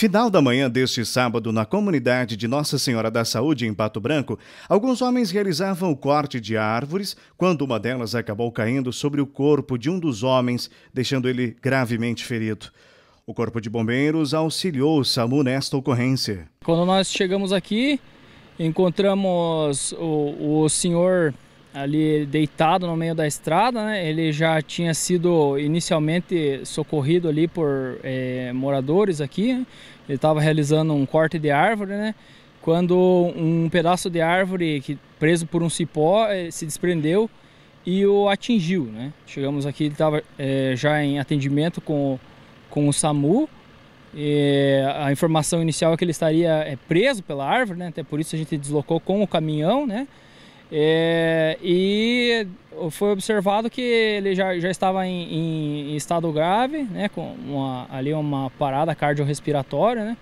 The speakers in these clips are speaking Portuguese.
Final da manhã deste sábado, na comunidade de Nossa Senhora da Saúde, em Pato Branco, alguns homens realizavam o corte de árvores quando uma delas acabou caindo sobre o corpo de um dos homens, deixando ele gravemente ferido. O Corpo de Bombeiros auxiliou o SAMU nesta ocorrência. Quando nós chegamos aqui, encontramos o, o senhor ali deitado no meio da estrada, né? Ele já tinha sido inicialmente socorrido ali por é, moradores aqui. Né? Ele estava realizando um corte de árvore, né? Quando um pedaço de árvore que, preso por um cipó eh, se desprendeu e o atingiu, né? Chegamos aqui, ele estava é, eh, já em atendimento com, com o SAMU. a informação inicial é que ele estaria é, preso pela árvore, né? Até por isso a gente deslocou com o caminhão, né? É, e foi observado que ele já, já estava em, em estado grave, né, com uma, ali uma parada cardiorrespiratória, né,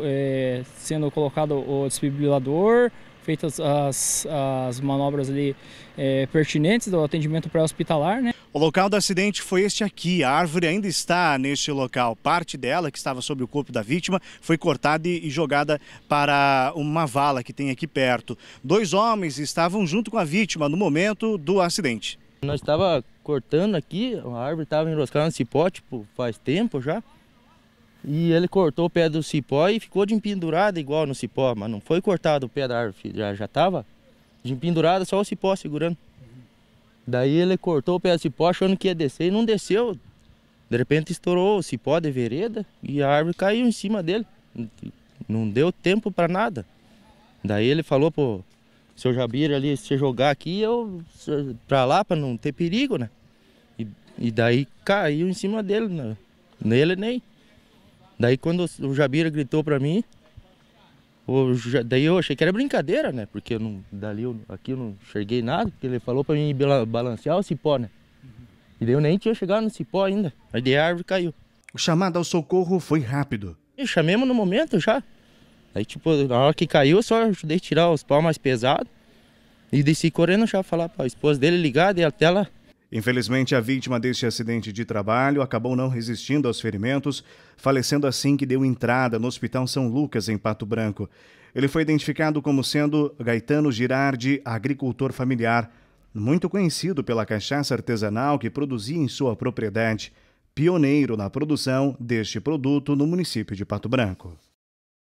é, sendo colocado o desfibrilador, feitas as, as manobras ali é, pertinentes do atendimento pré-hospitalar. Né? O local do acidente foi este aqui. A árvore ainda está neste local. Parte dela, que estava sobre o corpo da vítima, foi cortada e jogada para uma vala que tem aqui perto. Dois homens estavam junto com a vítima no momento do acidente. Nós estava cortando aqui, a árvore estava enroscada nesse pote tipo, faz tempo já. E ele cortou o pé do cipó e ficou de empendurada igual no cipó, mas não foi cortado o pé da árvore, já, já tava de empendurada, só o cipó segurando. Daí ele cortou o pé do cipó achando que ia descer e não desceu. De repente estourou o cipó de vereda e a árvore caiu em cima dele. Não deu tempo para nada. Daí ele falou pro seu Jabir ali, se jogar aqui, eu para lá para não ter perigo, né? E, e daí caiu em cima dele, né? nele nem. Daí quando o Jabira gritou pra mim, o, daí eu achei que era brincadeira, né? Porque eu não, dali eu, aqui eu não enxerguei nada, porque ele falou pra mim balancear o cipó, né? E daí eu nem tinha chegado no cipó ainda. Aí daí a árvore caiu. O chamado ao socorro foi rápido. E chamemos no momento já. Aí, tipo, na hora que caiu, só ajudei a tirar os pau mais pesados. E desci correndo já falar pra esposa dele ligada e até ela Infelizmente, a vítima deste acidente de trabalho acabou não resistindo aos ferimentos, falecendo assim que deu entrada no Hospital São Lucas, em Pato Branco. Ele foi identificado como sendo Gaetano Girardi, agricultor familiar, muito conhecido pela cachaça artesanal que produzia em sua propriedade, pioneiro na produção deste produto no município de Pato Branco.